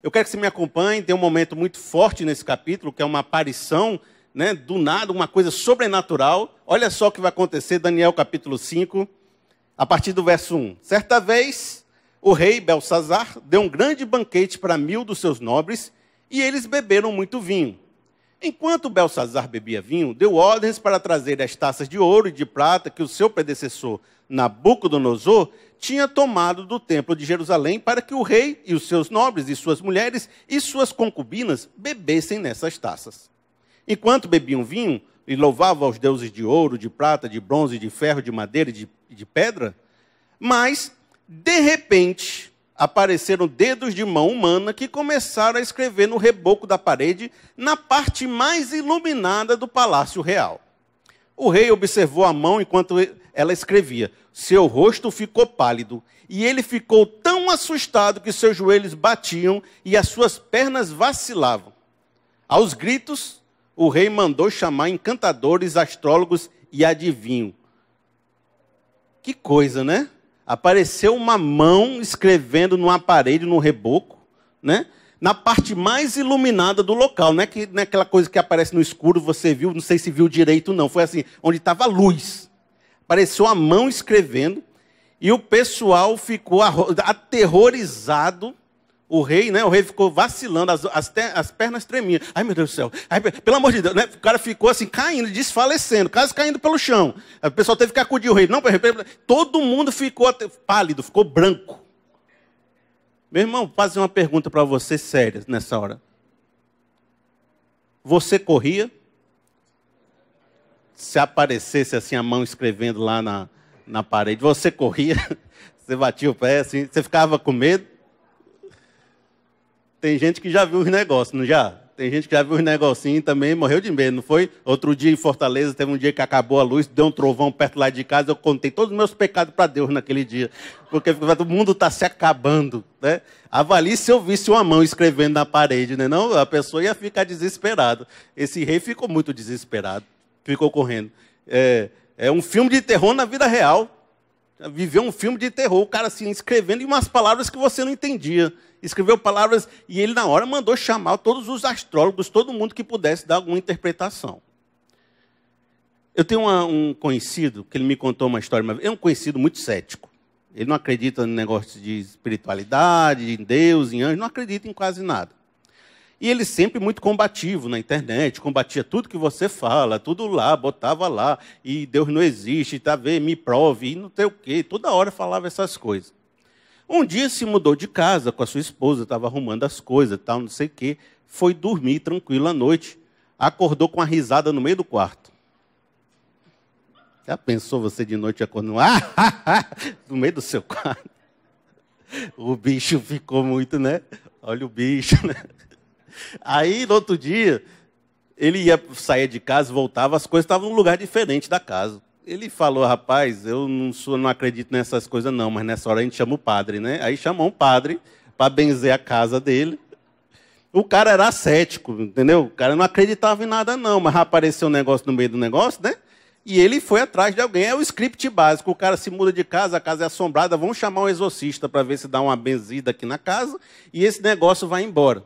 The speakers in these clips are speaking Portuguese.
Eu quero que você me acompanhe, tem um momento muito forte nesse capítulo, que é uma aparição, né, do nada, uma coisa sobrenatural. Olha só o que vai acontecer, Daniel capítulo 5, a partir do verso 1. Certa vez, o rei Belsazar deu um grande banquete para mil dos seus nobres, e eles beberam muito vinho. Enquanto Belsazar bebia vinho, deu ordens para trazer as taças de ouro e de prata que o seu predecessor Nabucodonosor tinha tomado do templo de Jerusalém para que o rei e os seus nobres e suas mulheres e suas concubinas bebessem nessas taças. Enquanto bebiam vinho e louvavam aos deuses de ouro, de prata, de bronze, de ferro, de madeira e de, de pedra, mas, de repente, apareceram dedos de mão humana que começaram a escrever no reboco da parede, na parte mais iluminada do palácio real. O rei observou a mão enquanto ela escrevia. Seu rosto ficou pálido e ele ficou tão assustado que seus joelhos batiam e as suas pernas vacilavam. Aos gritos, o rei mandou chamar encantadores, astrólogos e adivinho. Que coisa, né? apareceu uma mão escrevendo numa parede, num reboco, né? na parte mais iluminada do local. Não é, que, não é aquela coisa que aparece no escuro, você viu, não sei se viu direito, não. Foi assim, onde estava a luz. Apareceu a mão escrevendo, e o pessoal ficou aterrorizado o rei, né? O rei ficou vacilando, as, as, as pernas tremiam. Ai, meu Deus do céu. Ai, pelo amor de Deus, né? O cara ficou assim, caindo, desfalecendo, quase caindo pelo chão. O pessoal teve que acudir o rei. Não, todo mundo ficou pálido, ficou branco. Meu irmão, fazer uma pergunta para você séria nessa hora. Você corria? Se aparecesse assim a mão escrevendo lá na, na parede, você corria? Você batia o pé assim? Você ficava com medo? Tem gente que já viu os negócios, não já? Tem gente que já viu os negocinhos e também, morreu de medo, não foi? Outro dia em Fortaleza, teve um dia que acabou a luz, deu um trovão perto lá de casa, eu contei todos os meus pecados para Deus naquele dia, porque o mundo está se acabando, né? Avalie se eu visse uma mão escrevendo na parede, né? Não, a pessoa ia ficar desesperada. Esse rei ficou muito desesperado, ficou correndo. É, é um filme de terror na vida real. Viveu um filme de terror, o cara se assim, escrevendo em umas palavras que você não entendia escreveu palavras e ele, na hora, mandou chamar todos os astrólogos, todo mundo que pudesse dar alguma interpretação. Eu tenho uma, um conhecido que ele me contou uma história, mas é um conhecido muito cético. Ele não acredita em negócios de espiritualidade, em Deus, em anjos, não acredita em quase nada. E ele sempre muito combativo na internet, combatia tudo que você fala, tudo lá, botava lá, e Deus não existe, tá vendo? Me prove, e não sei o quê. Toda hora falava essas coisas. Um dia se mudou de casa com a sua esposa, estava arrumando as coisas, tal, não sei o quê. Foi dormir tranquilo à noite. Acordou com uma risada no meio do quarto. Já pensou você de noite acordando? ah, no meio do seu quarto. O bicho ficou muito, né? Olha o bicho, né? Aí, no outro dia, ele ia sair de casa, voltava, as coisas estavam num lugar diferente da casa. Ele falou, rapaz, eu não, sou, não acredito nessas coisas não, mas nessa hora a gente chama o padre, né? Aí chamou um padre para benzer a casa dele. O cara era cético, entendeu? O cara não acreditava em nada não, mas apareceu um negócio no meio do negócio, né? E ele foi atrás de alguém. É o script básico. O cara se muda de casa, a casa é assombrada, vão chamar um exorcista para ver se dá uma benzida aqui na casa e esse negócio vai embora.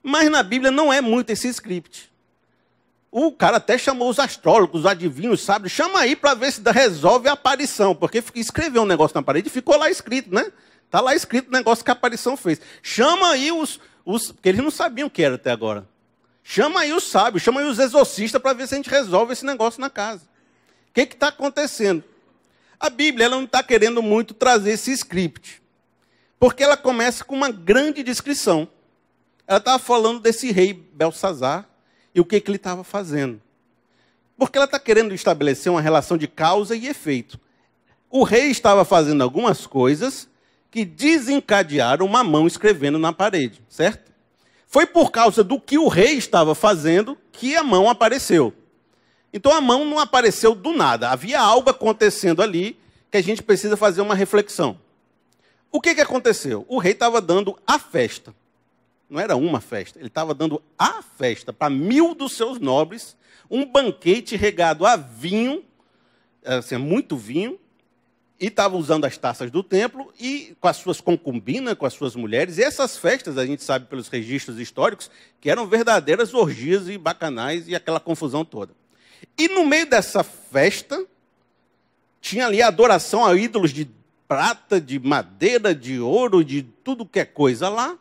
Mas na Bíblia não é muito esse script. O cara até chamou os astrólogos, os adivinhos, sabe? Chama aí para ver se resolve a aparição, porque escreveu um negócio na parede e ficou lá escrito, né? Tá lá escrito o negócio que a aparição fez. Chama aí os, os porque eles não sabiam o que era até agora. Chama aí os sábios, chama aí os exorcistas para ver se a gente resolve esse negócio na casa. O que está acontecendo? A Bíblia ela não está querendo muito trazer esse script, porque ela começa com uma grande descrição. Ela estava falando desse rei Belsazar, e o que, é que ele estava fazendo. Porque ela está querendo estabelecer uma relação de causa e efeito. O rei estava fazendo algumas coisas que desencadearam uma mão escrevendo na parede, certo? Foi por causa do que o rei estava fazendo que a mão apareceu. Então a mão não apareceu do nada, havia algo acontecendo ali que a gente precisa fazer uma reflexão. O que, que aconteceu? O rei estava dando a festa não era uma festa, ele estava dando a festa para mil dos seus nobres, um banquete regado a vinho, assim, é muito vinho, e estava usando as taças do templo e com as suas concubinas, com as suas mulheres. E essas festas, a gente sabe pelos registros históricos, que eram verdadeiras orgias e bacanais e aquela confusão toda. E no meio dessa festa, tinha ali a adoração a ídolos de prata, de madeira, de ouro, de tudo que é coisa lá.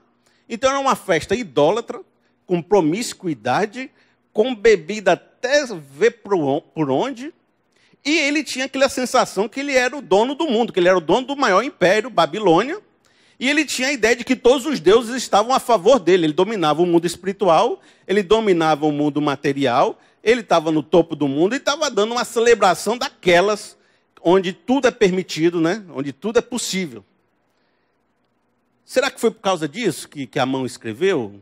Então era uma festa idólatra, com promiscuidade, com bebida até ver por onde. E ele tinha aquela sensação que ele era o dono do mundo, que ele era o dono do maior império, Babilônia. E ele tinha a ideia de que todos os deuses estavam a favor dele. Ele dominava o mundo espiritual, ele dominava o mundo material, ele estava no topo do mundo e estava dando uma celebração daquelas onde tudo é permitido, né? onde tudo é possível. Será que foi por causa disso que, que a mão escreveu?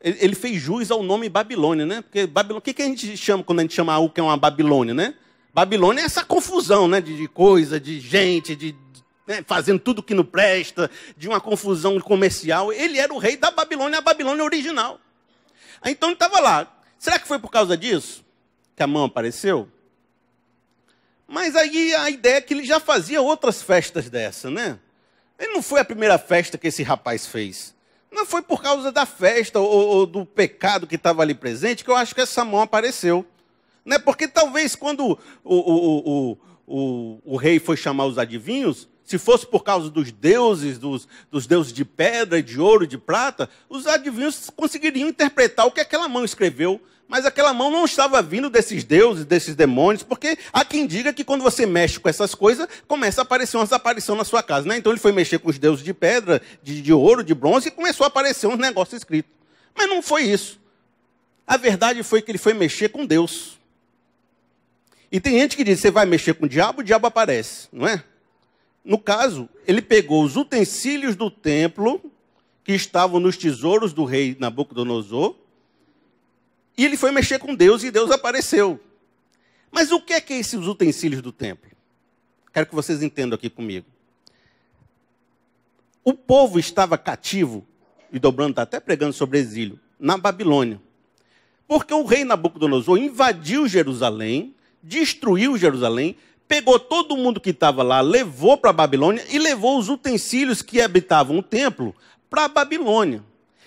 Ele, ele, fez jus ao nome Babilônia, né? Porque Babilônia, o que, que a gente chama quando a gente chama algo que é uma Babilônia, né? Babilônia é essa confusão, né? De, de coisa, de gente, de, de né? fazendo tudo que não presta, de uma confusão comercial. Ele era o rei da Babilônia, a Babilônia original. então ele estava lá. Será que foi por causa disso que a mão apareceu? Mas aí a ideia é que ele já fazia outras festas dessa, né? Ele não foi a primeira festa que esse rapaz fez. Não foi por causa da festa ou, ou do pecado que estava ali presente que eu acho que essa mão apareceu. Né? Porque talvez quando o, o, o, o, o rei foi chamar os adivinhos, se fosse por causa dos deuses, dos, dos deuses de pedra, de ouro, de prata, os adivinhos conseguiriam interpretar o que aquela mão escreveu. Mas aquela mão não estava vindo desses deuses, desses demônios, porque há quem diga que quando você mexe com essas coisas, começa a aparecer umas aparições na sua casa. Né? Então ele foi mexer com os deuses de pedra, de, de ouro, de bronze, e começou a aparecer um negócio escrito. Mas não foi isso. A verdade foi que ele foi mexer com Deus. E tem gente que diz: você vai mexer com o diabo, o diabo aparece, não é? no caso, ele pegou os utensílios do templo que estavam nos tesouros do rei Nabucodonosor e ele foi mexer com Deus e Deus apareceu. Mas o que é que é esses utensílios do templo? Quero que vocês entendam aqui comigo. O povo estava cativo, e Dobrando está até pregando sobre exílio, na Babilônia. Porque o rei Nabucodonosor invadiu Jerusalém, destruiu Jerusalém, pegou todo mundo que estava lá, levou para a Babilônia e levou os utensílios que habitavam o templo para a Babilônia.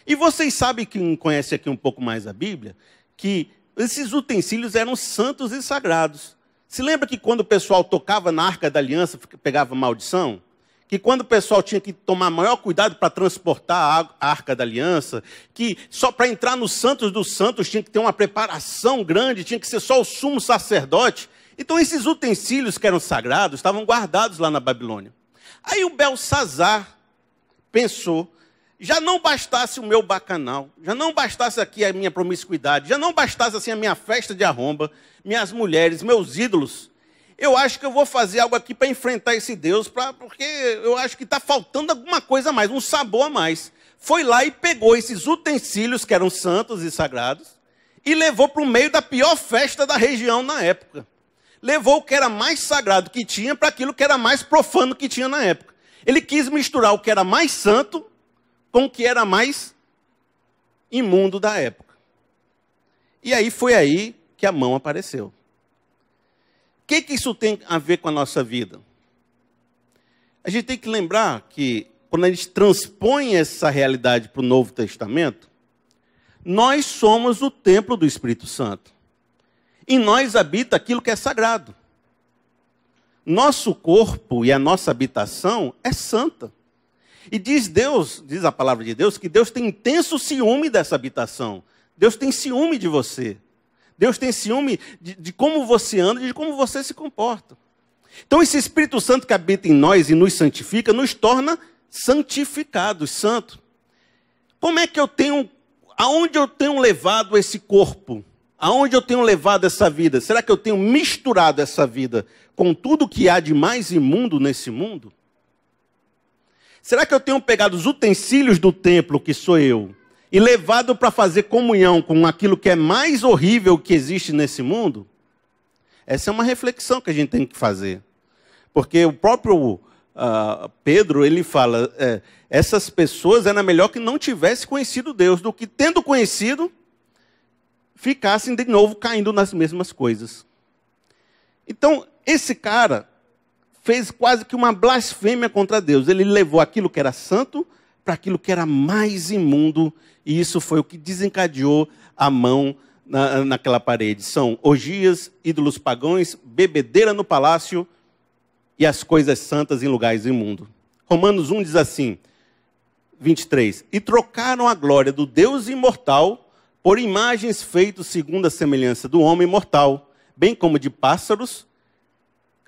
E vocês sabem, quem conhece aqui um pouco mais a Bíblia, que esses utensílios eram santos e sagrados. Se lembra que quando o pessoal tocava na arca da aliança, pegava maldição? que quando o pessoal tinha que tomar maior cuidado para transportar a arca da aliança, que só para entrar nos santos dos santos tinha que ter uma preparação grande, tinha que ser só o sumo sacerdote. Então esses utensílios que eram sagrados estavam guardados lá na Babilônia. Aí o Belsazar pensou, já não bastasse o meu bacanal, já não bastasse aqui a minha promiscuidade, já não bastasse assim a minha festa de arromba, minhas mulheres, meus ídolos. Eu acho que eu vou fazer algo aqui para enfrentar esse Deus, pra, porque eu acho que está faltando alguma coisa a mais, um sabor a mais. Foi lá e pegou esses utensílios que eram santos e sagrados e levou para o meio da pior festa da região na época levou o que era mais sagrado que tinha para aquilo que era mais profano que tinha na época. Ele quis misturar o que era mais santo com o que era mais imundo da época. E aí foi aí que a mão apareceu. O que, que isso tem a ver com a nossa vida? A gente tem que lembrar que quando a gente transpõe essa realidade para o Novo Testamento, nós somos o templo do Espírito Santo. Em nós habita aquilo que é sagrado. Nosso corpo e a nossa habitação é santa. E diz Deus, diz a palavra de Deus, que Deus tem intenso ciúme dessa habitação. Deus tem ciúme de você. Deus tem ciúme de, de como você anda e de como você se comporta. Então, esse Espírito Santo que habita em nós e nos santifica, nos torna santificados, santos. Como é que eu tenho, aonde eu tenho levado esse corpo? Aonde eu tenho levado essa vida? Será que eu tenho misturado essa vida com tudo que há de mais imundo nesse mundo? Será que eu tenho pegado os utensílios do templo, que sou eu, e levado para fazer comunhão com aquilo que é mais horrível que existe nesse mundo? Essa é uma reflexão que a gente tem que fazer. Porque o próprio Uh, Pedro, ele fala: é, essas pessoas era melhor que não tivesse conhecido Deus, do que tendo conhecido, ficassem de novo caindo nas mesmas coisas. Então, esse cara fez quase que uma blasfêmia contra Deus. Ele levou aquilo que era santo para aquilo que era mais imundo, e isso foi o que desencadeou a mão na, naquela parede. São orgias, ídolos pagãos, bebedeira no palácio e as coisas santas em lugares imundos. Romanos 1 diz assim, 23: E trocaram a glória do Deus imortal por imagens feitas segundo a semelhança do homem mortal, bem como de pássaros,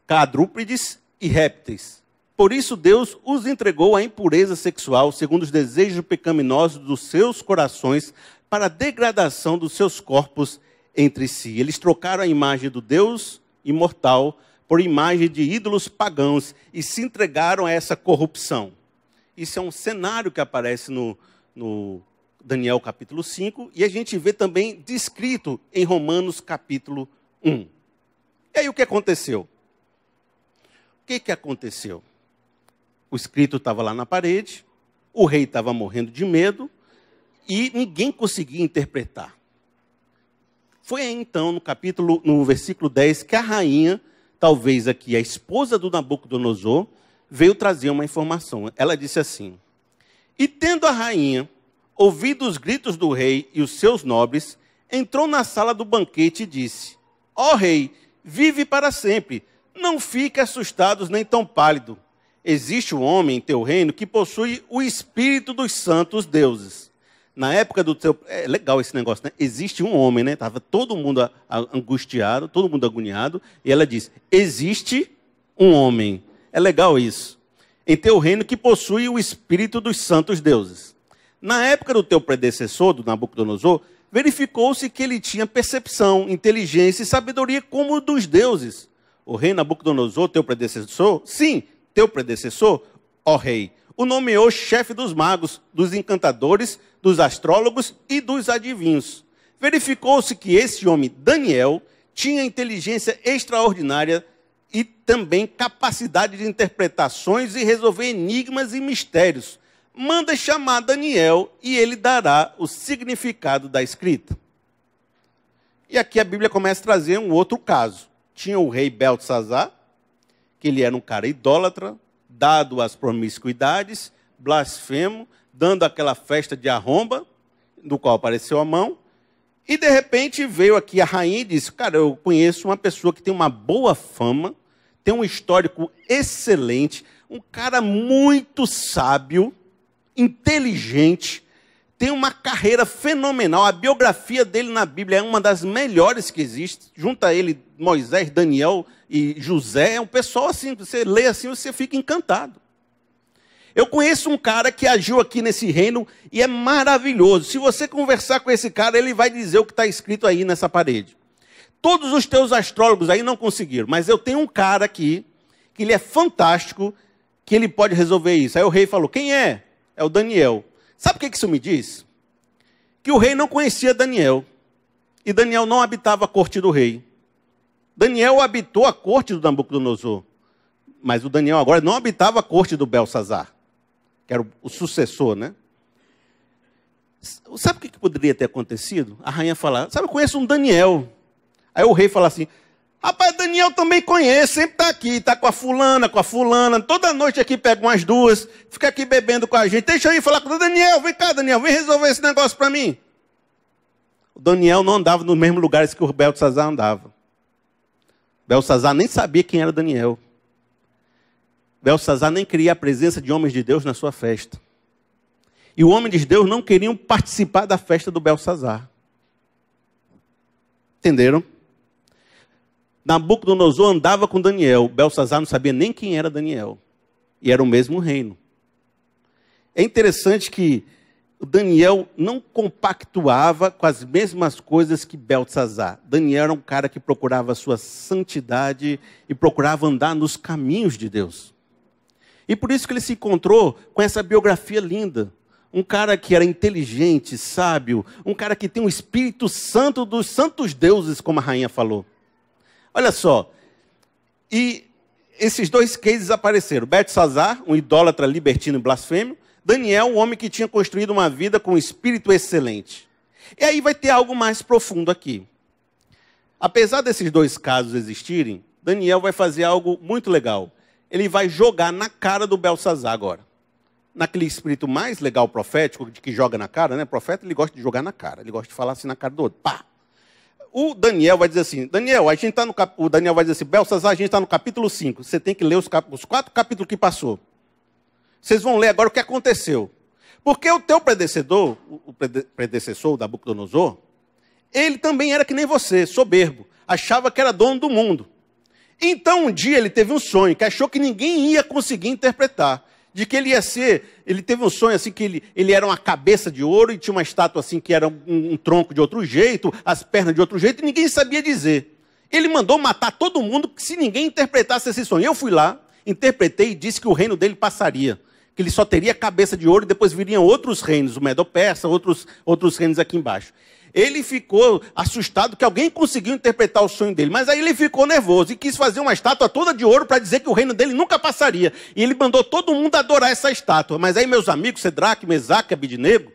quadrúpedes e répteis. Por isso Deus os entregou à impureza sexual, segundo os desejos pecaminosos dos seus corações, para a degradação dos seus corpos entre si. Eles trocaram a imagem do Deus imortal por imagem de ídolos pagãos e se entregaram a essa corrupção. Isso é um cenário que aparece no, no Daniel capítulo 5, e a gente vê também descrito em Romanos capítulo 1. E aí o que aconteceu? O que, que aconteceu? O escrito estava lá na parede, o rei estava morrendo de medo e ninguém conseguia interpretar. Foi então no capítulo, no versículo 10, que a rainha, talvez aqui a esposa do Nabucodonosor, veio trazer uma informação. Ela disse assim: E tendo a rainha ouvidos os gritos do rei e os seus nobres, entrou na sala do banquete e disse: Ó oh, rei, vive para sempre, não fique assustados nem tão pálido. Existe um homem em teu reino que possui o espírito dos santos deuses. Na época do teu. É legal esse negócio, né? Existe um homem, né? Estava todo mundo angustiado, todo mundo agoniado. E ela diz: Existe um homem. É legal isso. Em teu reino que possui o espírito dos santos deuses. Na época do teu predecessor, do Nabucodonosor, verificou-se que ele tinha percepção, inteligência e sabedoria como dos deuses. O rei Nabucodonosor, teu predecessor, sim, teu predecessor, ó rei, o nomeou é chefe dos magos, dos encantadores, dos astrólogos e dos adivinhos. Verificou-se que esse homem, Daniel, tinha inteligência extraordinária e também capacidade de interpretações e resolver enigmas e mistérios manda chamar Daniel e ele dará o significado da escrita. E aqui a Bíblia começa a trazer um outro caso. Tinha o rei Belsazar, que ele era um cara idólatra, dado às promiscuidades, blasfemo, dando aquela festa de arromba, do qual apareceu a mão. E de repente veio aqui a rainha e disse: Cara, eu conheço uma pessoa que tem uma boa fama, tem um histórico excelente, um cara muito sábio, inteligente, tem uma carreira fenomenal. A biografia dele na Bíblia é uma das melhores que existe. Junta ele Moisés, Daniel e José. É um pessoal assim, você lê assim, você fica encantado. Eu conheço um cara que agiu aqui nesse reino e é maravilhoso. Se você conversar com esse cara, ele vai dizer o que está escrito aí nessa parede. Todos os teus astrólogos aí não conseguiram, mas eu tenho um cara aqui que ele é fantástico, que ele pode resolver isso. Aí o rei falou: Quem é? é o Daniel. Sabe o que isso me diz? Que o rei não conhecia Daniel. E Daniel não habitava a corte do rei. Daniel habitou a corte do Nabucodonosor. Mas o Daniel agora não habitava a corte do Belsazar, que era o sucessor, né? Sabe o que poderia ter acontecido? A rainha falar, sabe, eu conheço um Daniel. Aí o rei fala assim, Rapaz, Daniel também conhece, sempre está aqui, está com a fulana, com a fulana, toda noite aqui pega umas duas, fica aqui bebendo com a gente. Deixa eu ir falar com o Daniel, vem cá, Daniel, vem resolver esse negócio para mim. O Daniel não andava nos mesmos lugares que o Belsazar andava. Belsazar nem sabia quem era Daniel. Belsazar nem queria a presença de homens de Deus na sua festa. E o homem de Deus não queriam participar da festa do Belsazar. Entenderam? Nabucodonosor andava com Daniel, Belsazar não sabia nem quem era Daniel. E era o mesmo reino. É interessante que Daniel não compactuava com as mesmas coisas que Belsazar. Daniel era um cara que procurava a sua santidade e procurava andar nos caminhos de Deus. E por isso que ele se encontrou com essa biografia linda. Um cara que era inteligente, sábio, um cara que tem o um Espírito Santo dos santos deuses, como a rainha falou. Olha só. E esses dois cases apareceram. Sazar, um idólatra libertino e blasfêmio. Daniel, um homem que tinha construído uma vida com um espírito excelente. E aí vai ter algo mais profundo aqui. Apesar desses dois casos existirem, Daniel vai fazer algo muito legal. Ele vai jogar na cara do Belsazar agora. Naquele espírito mais legal profético, de que joga na cara, né? O profeta, ele gosta de jogar na cara. Ele gosta de falar assim na cara do outro. Pá! O Daniel vai dizer assim, Daniel, a gente está no cap... o Daniel vai dizer assim, Belsazar, a gente está no capítulo 5, você tem que ler os, cap... os quatro capítulos que passou. Vocês vão ler agora o que aconteceu. Porque o teu predecessor, o predecessor da Nabucodonosor, ele também era que nem você, soberbo, achava que era dono do mundo. Então um dia ele teve um sonho que achou que ninguém ia conseguir interpretar de que ele ia ser, ele teve um sonho assim que ele, ele era uma cabeça de ouro e tinha uma estátua assim que era um, um, tronco de outro jeito, as pernas de outro jeito e ninguém sabia dizer. Ele mandou matar todo mundo se ninguém interpretasse esse sonho. Eu fui lá, interpretei e disse que o reino dele passaria, que ele só teria cabeça de ouro e depois viriam outros reinos, o Medo-Persa, outros, outros reinos aqui embaixo. Ele ficou assustado que alguém conseguiu interpretar o sonho dele, mas aí ele ficou nervoso e quis fazer uma estátua toda de ouro para dizer que o reino dele nunca passaria. E ele mandou todo mundo adorar essa estátua. Mas aí meus amigos Sedraque, Mesaque, Abidnego,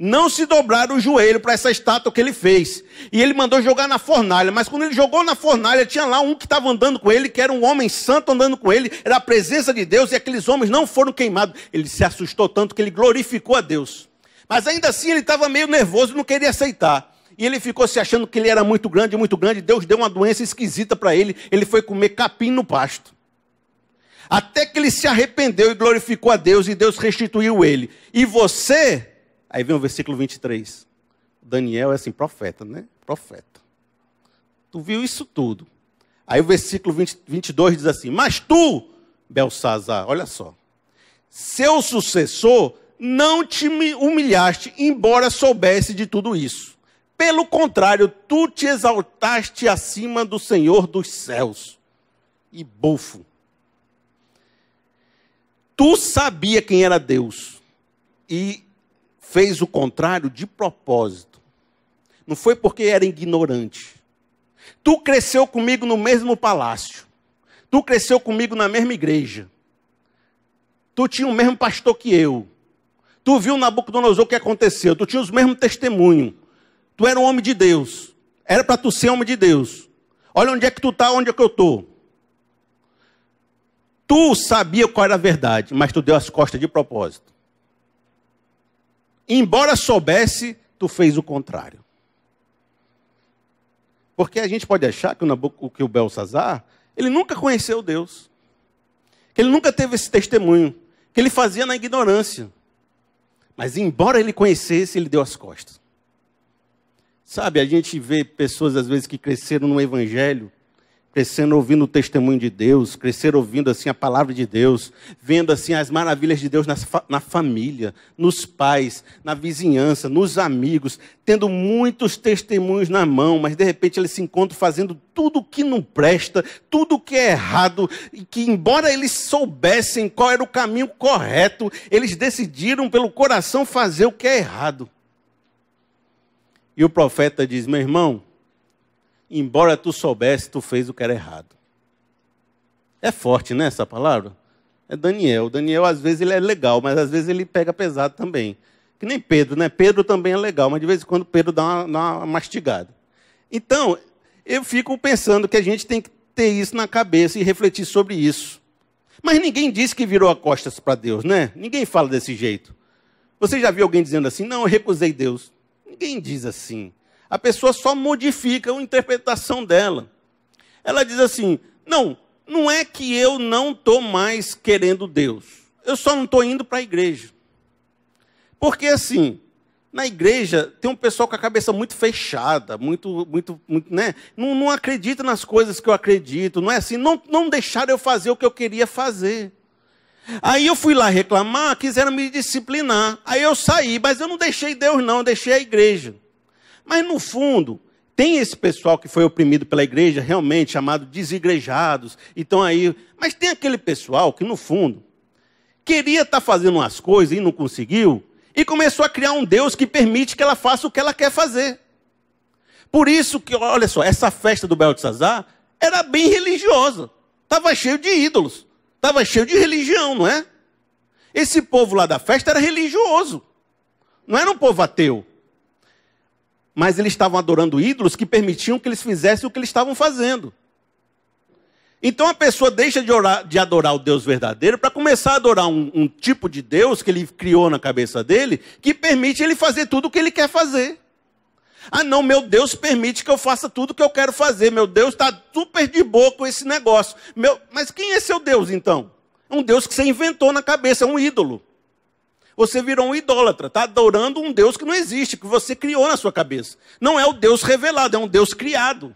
não se dobraram o joelho para essa estátua que ele fez. E ele mandou jogar na fornalha, mas quando ele jogou na fornalha, tinha lá um que estava andando com ele, que era um homem santo andando com ele, era a presença de Deus, e aqueles homens não foram queimados. Ele se assustou tanto que ele glorificou a Deus. Mas ainda assim ele estava meio nervoso, não queria aceitar. E ele ficou se achando que ele era muito grande, muito grande. Deus deu uma doença esquisita para ele. Ele foi comer capim no pasto. Até que ele se arrependeu e glorificou a Deus, e Deus restituiu ele. E você, aí vem o versículo 23. Daniel é assim, profeta, né? Profeta. Tu viu isso tudo. Aí o versículo 20, 22 diz assim: Mas tu, Belsazar, olha só, seu sucessor não te humilhaste, embora soubesse de tudo isso. Pelo contrário, tu te exaltaste acima do Senhor dos céus. E bufo. Tu sabia quem era Deus e fez o contrário de propósito. Não foi porque era ignorante. Tu cresceu comigo no mesmo palácio. Tu cresceu comigo na mesma igreja. Tu tinha o mesmo pastor que eu. Tu viu Nabucodonosor o que aconteceu, tu tinha os mesmos testemunhos. Tu era um homem de Deus. Era para tu ser homem de Deus. Olha onde é que tu está, onde é que eu estou. Tu sabia qual era a verdade, mas tu deu as costas de propósito. Embora soubesse, tu fez o contrário. Porque a gente pode achar que o, Nabuc que o Belsazar, ele nunca conheceu Deus. Que ele nunca teve esse testemunho. Que ele fazia na ignorância. Mas embora ele conhecesse, ele deu as costas. Sabe, a gente vê pessoas às vezes que cresceram no evangelho crescendo ouvindo o testemunho de Deus, crescer ouvindo assim a palavra de Deus, vendo assim as maravilhas de Deus na, na família, nos pais, na vizinhança, nos amigos, tendo muitos testemunhos na mão, mas de repente ele se encontra fazendo tudo o que não presta, tudo o que é errado, e que embora eles soubessem qual era o caminho correto, eles decidiram pelo coração fazer o que é errado. E o profeta diz: "Meu irmão, embora tu soubesse, tu fez o que era errado. É forte, né, essa palavra? É Daniel. Daniel, às vezes, ele é legal, mas às vezes ele pega pesado também. Que nem Pedro, né? Pedro também é legal, mas de vez em quando Pedro dá uma, dá uma mastigada. Então, eu fico pensando que a gente tem que ter isso na cabeça e refletir sobre isso. Mas ninguém disse que virou as costas para Deus, né? Ninguém fala desse jeito. Você já viu alguém dizendo assim, não, eu recusei Deus. Ninguém diz assim. A pessoa só modifica a interpretação dela. Ela diz assim: não, não é que eu não estou mais querendo Deus. Eu só não estou indo para a igreja. Porque assim, na igreja tem um pessoal com a cabeça muito fechada, muito, muito, muito né? Não, não acredita nas coisas que eu acredito, não é assim, não, não deixaram eu fazer o que eu queria fazer. Aí eu fui lá reclamar, quiseram me disciplinar. Aí eu saí, mas eu não deixei Deus, não, eu deixei a igreja. Mas no fundo, tem esse pessoal que foi oprimido pela igreja, realmente chamado desigrejados, então aí, mas tem aquele pessoal que no fundo queria estar tá fazendo umas coisas e não conseguiu, e começou a criar um Deus que permite que ela faça o que ela quer fazer. Por isso que, olha só, essa festa do Beltzazar era bem religiosa. Estava cheio de ídolos, estava cheio de religião, não é? Esse povo lá da festa era religioso. Não era um povo ateu mas eles estavam adorando ídolos que permitiam que eles fizessem o que eles estavam fazendo. Então a pessoa deixa de, orar, de adorar o Deus verdadeiro para começar a adorar um, um tipo de Deus que ele criou na cabeça dele, que permite ele fazer tudo o que ele quer fazer. Ah, não, meu Deus permite que eu faça tudo o que eu quero fazer. Meu Deus está super de boa com esse negócio. Meu, mas quem é seu Deus então? um Deus que você inventou na cabeça, um ídolo você virou um idólatra, está adorando um Deus que não existe, que você criou na sua cabeça. Não é o Deus revelado, é um Deus criado.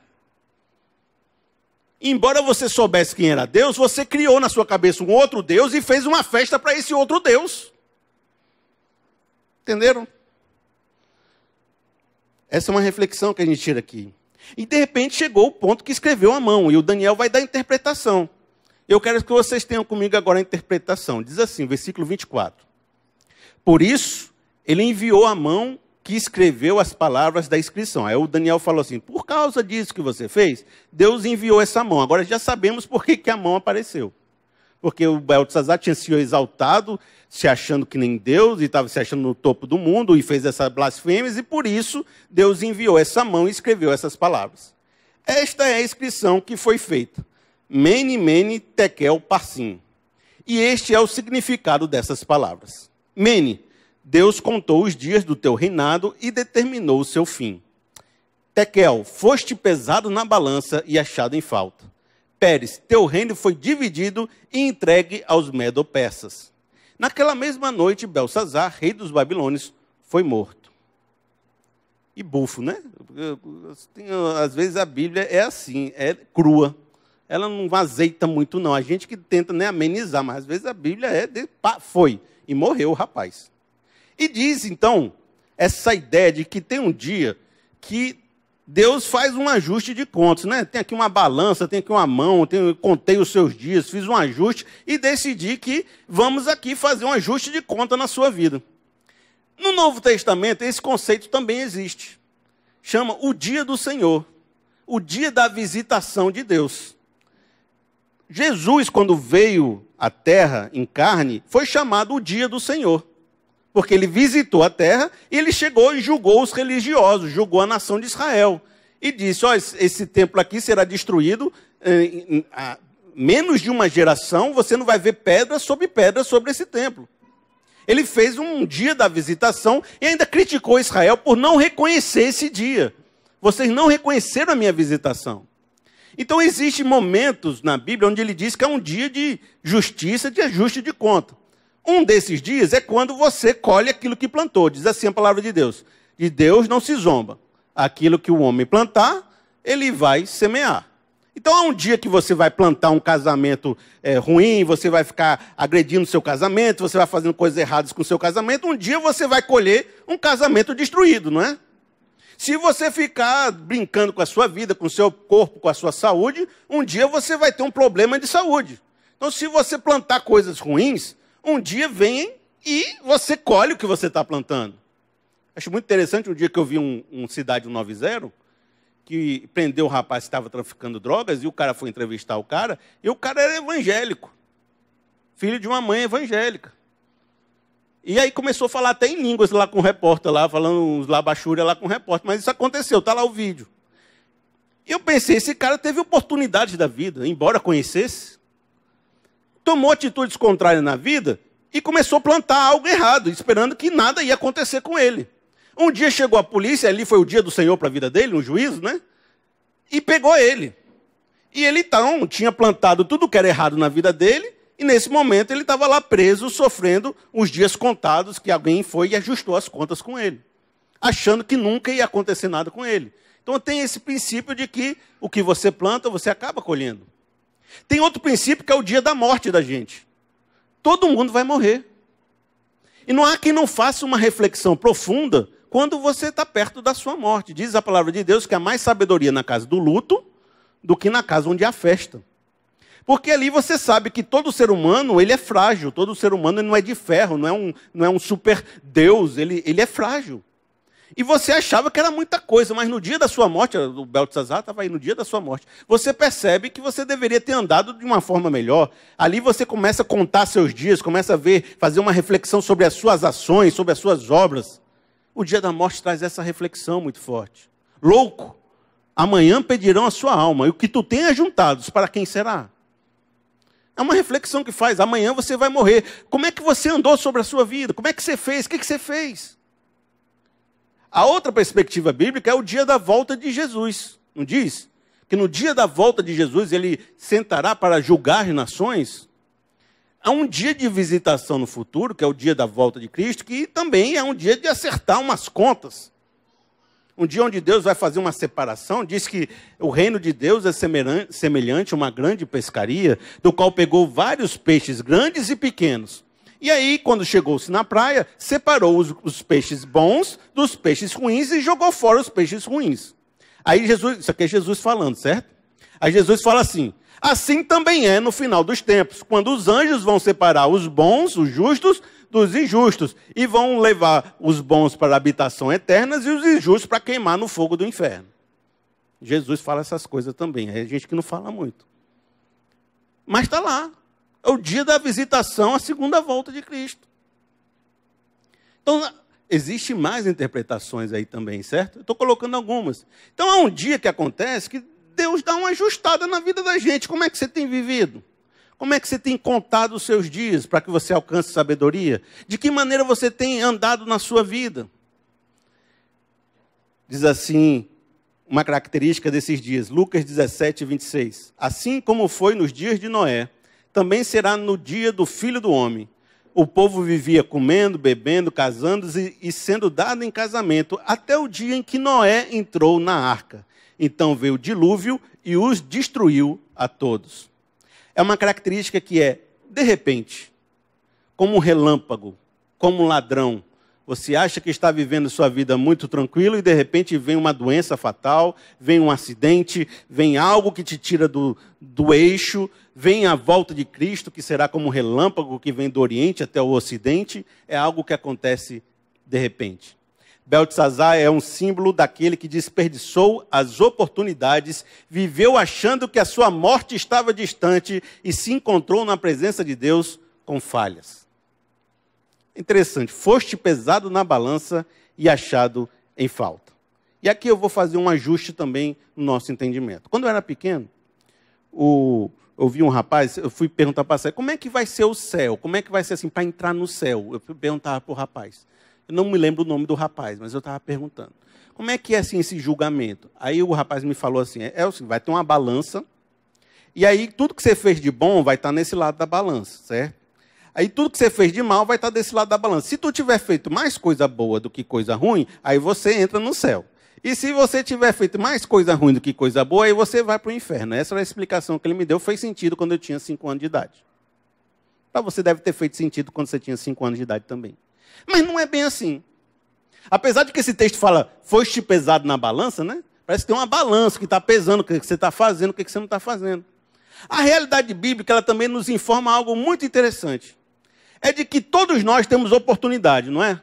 Embora você soubesse quem era Deus, você criou na sua cabeça um outro Deus e fez uma festa para esse outro Deus. Entenderam? Essa é uma reflexão que a gente tira aqui. E de repente chegou o ponto que escreveu a mão, e o Daniel vai dar a interpretação. Eu quero que vocês tenham comigo agora a interpretação. Diz assim, versículo 24. Por isso, ele enviou a mão que escreveu as palavras da inscrição. Aí o Daniel falou assim: por causa disso que você fez, Deus enviou essa mão. Agora já sabemos por que, que a mão apareceu. Porque o Beltzazar tinha se exaltado, se achando que nem Deus, e estava se achando no topo do mundo, e fez essas blasfêmias, e por isso Deus enviou essa mão e escreveu essas palavras. Esta é a inscrição que foi feita. Mene, mene, tekel, parsim. E este é o significado dessas palavras. Mene, Deus contou os dias do teu reinado e determinou o seu fim. Tekel, foste pesado na balança e achado em falta. Pérez, teu reino foi dividido e entregue aos medo-persas. Naquela mesma noite, Belsazar, rei dos Babilônios, foi morto. E bufo, né? Às vezes a Bíblia é assim, é crua. Ela não azeita muito, não. A gente que tenta nem né, amenizar, mas às vezes a Bíblia é de pá, foi e morreu o rapaz. E diz então essa ideia de que tem um dia que Deus faz um ajuste de contas, né? Tem aqui uma balança, tem aqui uma mão, tem, contei os seus dias, fiz um ajuste e decidi que vamos aqui fazer um ajuste de conta na sua vida. No Novo Testamento, esse conceito também existe. Chama o dia do Senhor, o dia da visitação de Deus. Jesus, quando veio à terra em carne, foi chamado o dia do Senhor. Porque ele visitou a terra e ele chegou e julgou os religiosos, julgou a nação de Israel. E disse: Ó, esse templo aqui será destruído eh, em, menos de uma geração, você não vai ver pedra sobre pedra sobre esse templo. Ele fez um dia da visitação e ainda criticou Israel por não reconhecer esse dia. Vocês não reconheceram a minha visitação. Então existem momentos na Bíblia onde ele diz que é um dia de justiça, de ajuste de conta. Um desses dias é quando você colhe aquilo que plantou. Diz assim a palavra de Deus. De Deus não se zomba. Aquilo que o homem plantar, ele vai semear. Então há um dia que você vai plantar um casamento é, ruim, você vai ficar agredindo seu casamento, você vai fazendo coisas erradas com seu casamento. Um dia você vai colher um casamento destruído, não é? Se você ficar brincando com a sua vida, com o seu corpo, com a sua saúde, um dia você vai ter um problema de saúde. Então, se você plantar coisas ruins, um dia vem e você colhe o que você está plantando. Acho muito interessante um dia que eu vi um, um Cidade 90 que prendeu o um rapaz que estava traficando drogas e o cara foi entrevistar o cara e o cara era evangélico, filho de uma mãe evangélica. E aí começou a falar até em línguas lá com o repórter, lá, falando uns labachúria lá com o repórter. Mas isso aconteceu, está lá o vídeo. E Eu pensei, esse cara teve oportunidade da vida, embora conhecesse. Tomou atitudes contrárias na vida e começou a plantar algo errado, esperando que nada ia acontecer com ele. Um dia chegou a polícia, ali foi o dia do Senhor para a vida dele, um juízo, né? E pegou ele. E ele então tinha plantado tudo que era errado na vida dele e nesse momento ele estava lá preso, sofrendo os dias contados que alguém foi e ajustou as contas com ele, achando que nunca ia acontecer nada com ele. Então tem esse princípio de que o que você planta, você acaba colhendo. Tem outro princípio que é o dia da morte da gente. Todo mundo vai morrer. E não há quem não faça uma reflexão profunda quando você está perto da sua morte. Diz a palavra de Deus que há mais sabedoria na casa do luto do que na casa onde há festa. Porque ali você sabe que todo ser humano, ele é frágil, todo ser humano não é de ferro, não é um, não é um super Deus, ele, ele é frágil. E você achava que era muita coisa, mas no dia da sua morte, o Beltzazar estava aí no dia da sua morte, você percebe que você deveria ter andado de uma forma melhor. Ali você começa a contar seus dias, começa a ver, fazer uma reflexão sobre as suas ações, sobre as suas obras. O dia da morte traz essa reflexão muito forte. Louco, amanhã pedirão a sua alma, e o que tu tens juntados, para quem será? É uma reflexão que faz. Amanhã você vai morrer. Como é que você andou sobre a sua vida? Como é que você fez? O que, que você fez? A outra perspectiva bíblica é o dia da volta de Jesus. Não diz? Que no dia da volta de Jesus ele sentará para julgar nações? há é um dia de visitação no futuro, que é o dia da volta de Cristo, que também é um dia de acertar umas contas um dia onde Deus vai fazer uma separação, diz que o reino de Deus é semelhante a uma grande pescaria, do qual pegou vários peixes grandes e pequenos. E aí, quando chegou-se na praia, separou os, os, peixes bons dos peixes ruins e jogou fora os peixes ruins. Aí Jesus, isso aqui é Jesus falando, certo? Aí Jesus fala assim: assim também é no final dos tempos, quando os anjos vão separar os bons, os justos, dos injustos, e vão levar os bons para a habitação eterna e os injustos para queimar no fogo do inferno. Jesus fala essas coisas também, é gente que não fala muito. Mas está lá, é o dia da visitação, a segunda volta de Cristo. Então, existe mais interpretações aí também, certo? Estou colocando algumas. Então, há um dia que acontece que Deus dá uma ajustada na vida da gente. Como é que você tem vivido? Como é que você tem contado os seus dias para que você alcance sabedoria? De que maneira você tem andado na sua vida? Diz assim, uma característica desses dias, Lucas 17, 26. Assim como foi nos dias de Noé, também será no dia do filho do homem. O povo vivia comendo, bebendo, casando-se e sendo dado em casamento, até o dia em que Noé entrou na arca. Então veio o dilúvio e os destruiu a todos é uma característica que é, de repente, como um relâmpago, como um ladrão. Você acha que está vivendo sua vida muito tranquilo e de repente vem uma doença fatal, vem um acidente, vem algo que te tira do, do eixo, vem a volta de Cristo, que será como um relâmpago que vem do Oriente até o Ocidente, é algo que acontece de repente. Beltzazar é um símbolo daquele que desperdiçou as oportunidades, viveu achando que a sua morte estava distante e se encontrou na presença de Deus com falhas. Interessante, foste pesado na balança e achado em falta. E aqui eu vou fazer um ajuste também no nosso entendimento. Quando eu era pequeno, o, eu vi um rapaz, eu fui perguntar para ele, como é que vai ser o céu? Como é que vai ser assim, para entrar no céu? Eu perguntava para o rapaz. Eu não me lembro o nome do rapaz, mas eu estava perguntando. Como é que é assim esse julgamento? Aí o rapaz me falou assim: Elcio, é, é vai ter uma balança. E aí tudo que você fez de bom vai estar tá nesse lado da balança, certo? Aí tudo que você fez de mal vai estar tá desse lado da balança. Se tu tiver feito mais coisa boa do que coisa ruim, aí você entra no céu. E se você tiver feito mais coisa ruim do que coisa boa, aí você vai para o inferno. Essa era a explicação que ele me deu. Fez sentido quando eu tinha 5 anos de idade. Para você deve ter feito sentido quando você tinha 5 anos de idade também. Mas não é bem assim. Apesar de que esse texto fala, foste pesado na balança, né? Parece que tem uma balança que está pesando o que você está fazendo, o que você não está fazendo. A realidade bíblica ela também nos informa algo muito interessante. É de que todos nós temos oportunidade, não é?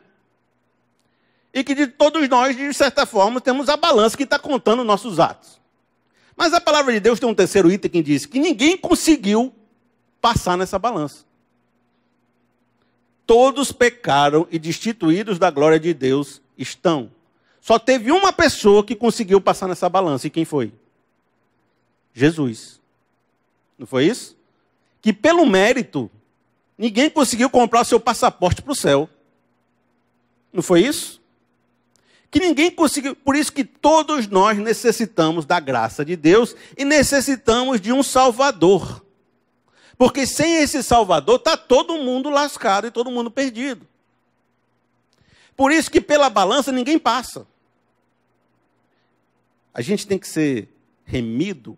E que de todos nós, de certa forma, temos a balança que está contando nossos atos. Mas a palavra de Deus tem um terceiro item que diz que ninguém conseguiu passar nessa balança todos pecaram e destituídos da glória de Deus estão. Só teve uma pessoa que conseguiu passar nessa balança, e quem foi? Jesus. Não foi isso? Que pelo mérito, ninguém conseguiu comprar o seu passaporte para o céu. Não foi isso? Que ninguém conseguiu, por isso que todos nós necessitamos da graça de Deus e necessitamos de um Salvador. Porque sem esse Salvador está todo mundo lascado e todo mundo perdido. Por isso que pela balança ninguém passa. A gente tem que ser remido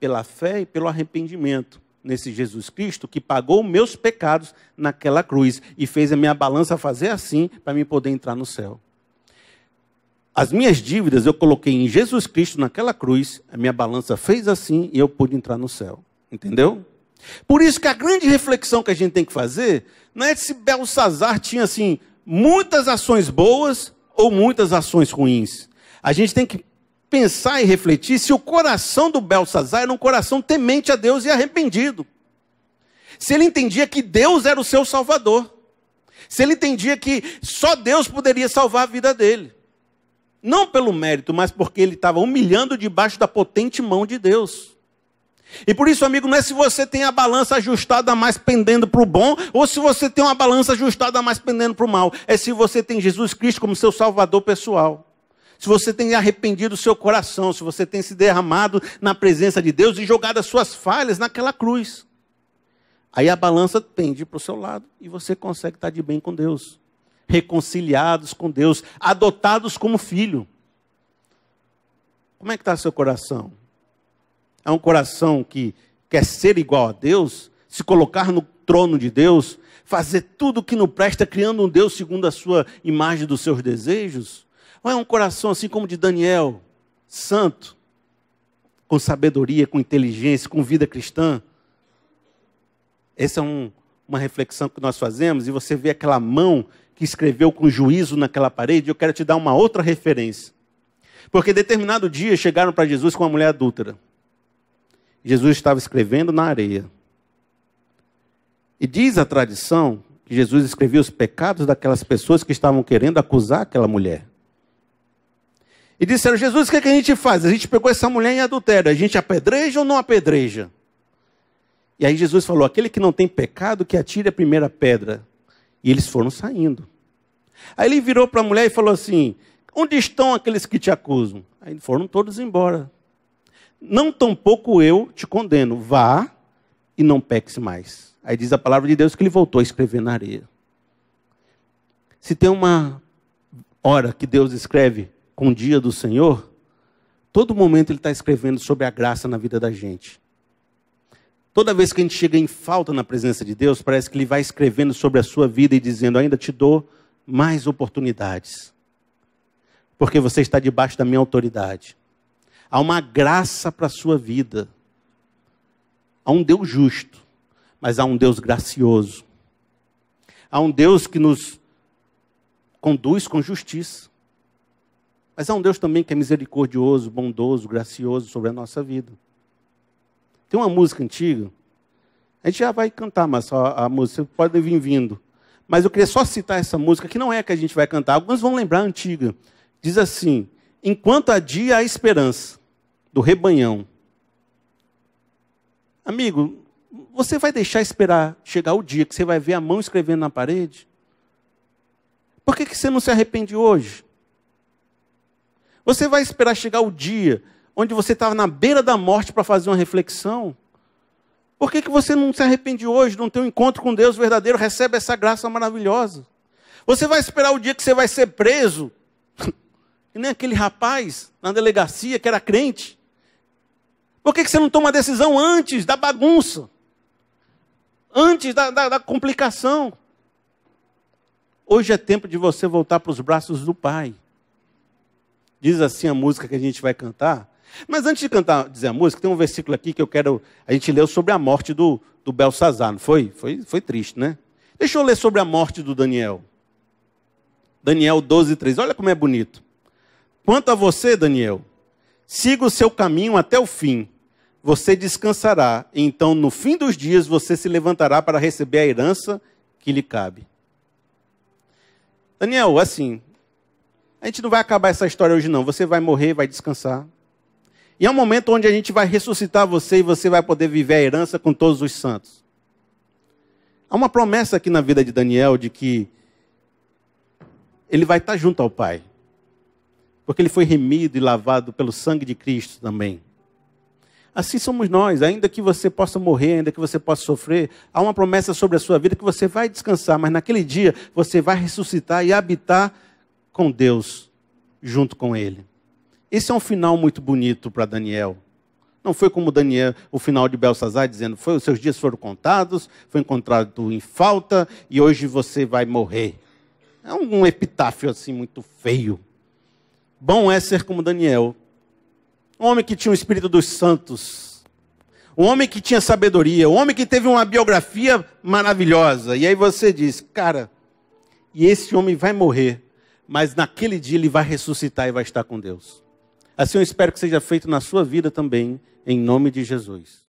pela fé e pelo arrependimento nesse Jesus Cristo que pagou meus pecados naquela cruz e fez a minha balança fazer assim para me poder entrar no céu. As minhas dívidas eu coloquei em Jesus Cristo naquela cruz, a minha balança fez assim e eu pude entrar no céu. Entendeu? Por isso que a grande reflexão que a gente tem que fazer não é se Belsazar tinha assim muitas ações boas ou muitas ações ruins. A gente tem que pensar e refletir se o coração do Belsazar era um coração temente a Deus e arrependido. Se ele entendia que Deus era o seu salvador. Se ele entendia que só Deus poderia salvar a vida dele. Não pelo mérito, mas porque ele estava humilhando debaixo da potente mão de Deus. E por isso, amigo, não é se você tem a balança ajustada mais pendendo para o bom, ou se você tem uma balança ajustada mais pendendo para o mal. É se você tem Jesus Cristo como seu salvador pessoal. Se você tem arrependido o seu coração, se você tem se derramado na presença de Deus e jogado as suas falhas naquela cruz. Aí a balança pende para o seu lado e você consegue estar de bem com Deus. Reconciliados com Deus, adotados como filho. Como é que está seu coração? a é um coração que quer ser igual a Deus, se colocar no trono de Deus, fazer tudo o que não presta, criando um Deus segundo a sua imagem dos seus desejos? Ou é um coração assim como de Daniel, santo, com sabedoria, com inteligência, com vida cristã? Essa é um, uma reflexão que nós fazemos e você vê aquela mão que escreveu com juízo naquela parede. Eu quero te dar uma outra referência. Porque determinado dia chegaram para Jesus com uma mulher adúltera. Jesus estava escrevendo na areia. E diz a tradição que Jesus escrevia os pecados daquelas pessoas que estavam querendo acusar aquela mulher. E disseram: Jesus, o que, é que a gente faz? A gente pegou essa mulher em adultério, a gente apedreja ou não apedreja? E aí Jesus falou: aquele que não tem pecado, que atire a primeira pedra. E eles foram saindo. Aí ele virou para a mulher e falou assim: Onde estão aqueles que te acusam? Aí foram todos embora não tampouco eu te condeno. Vá e não peques mais. Aí diz a palavra de Deus que ele voltou a escrever na areia. Se tem uma hora que Deus escreve com o dia do Senhor, todo momento ele está escrevendo sobre a graça na vida da gente. Toda vez que a gente chega em falta na presença de Deus, parece que ele vai escrevendo sobre a sua vida e dizendo: ainda te dou mais oportunidades, porque você está debaixo da minha autoridade. Há uma graça para a sua vida. Há um Deus justo, mas há um Deus gracioso. Há um Deus que nos conduz com justiça. Mas há um Deus também que é misericordioso, bondoso, gracioso sobre a nossa vida. Tem uma música antiga, a gente já vai cantar mas a, a música, você pode vir vindo. Mas eu queria só citar essa música, que não é a que a gente vai cantar, alguns vão lembrar a antiga. Diz assim: Enquanto há dia, há esperança do rebanhão. Amigo, você vai deixar esperar chegar o dia que você vai ver a mão escrevendo na parede? Por que, que você não se arrepende hoje? Você vai esperar chegar o dia onde você estava tá na beira da morte para fazer uma reflexão? Por que, que você não se arrepende hoje, não tem um encontro com Deus verdadeiro, recebe essa graça maravilhosa? Você vai esperar o dia que você vai ser preso, que nem aquele rapaz na delegacia que era crente, por que, você não toma a decisão antes da bagunça? Antes da, da, da complicação? Hoje é tempo de você voltar para os braços do Pai. Diz assim a música que a gente vai cantar. Mas antes de cantar, dizer a música, tem um versículo aqui que eu quero. A gente leu sobre a morte do, do Belsazar, não foi? foi? Foi triste, né? Deixa eu ler sobre a morte do Daniel. Daniel 12, 3. Olha como é bonito. Quanto a você, Daniel, Siga o seu caminho até o fim. Você descansará. Então, no fim dos dias, você se levantará para receber a herança que lhe cabe. Daniel, assim, a gente não vai acabar essa história hoje, não. Você vai morrer, vai descansar. E é um momento onde a gente vai ressuscitar você e você vai poder viver a herança com todos os santos. Há uma promessa aqui na vida de Daniel de que ele vai estar junto ao Pai porque ele foi remido e lavado pelo sangue de Cristo também. Assim somos nós, ainda que você possa morrer, ainda que você possa sofrer, há uma promessa sobre a sua vida que você vai descansar, mas naquele dia você vai ressuscitar e habitar com Deus, junto com Ele. Esse é um final muito bonito para Daniel. Não foi como Daniel, o final de Belsazar, dizendo: foi, os seus dias foram contados, foi encontrado em falta e hoje você vai morrer. É um epitáfio assim muito feio. Bom é ser como Daniel, um homem que tinha o espírito dos santos, um homem que tinha sabedoria, um homem que teve uma biografia maravilhosa. E aí você diz, cara, e esse homem vai morrer, mas naquele dia ele vai ressuscitar e vai estar com Deus. Assim eu espero que seja feito na sua vida também, em nome de Jesus.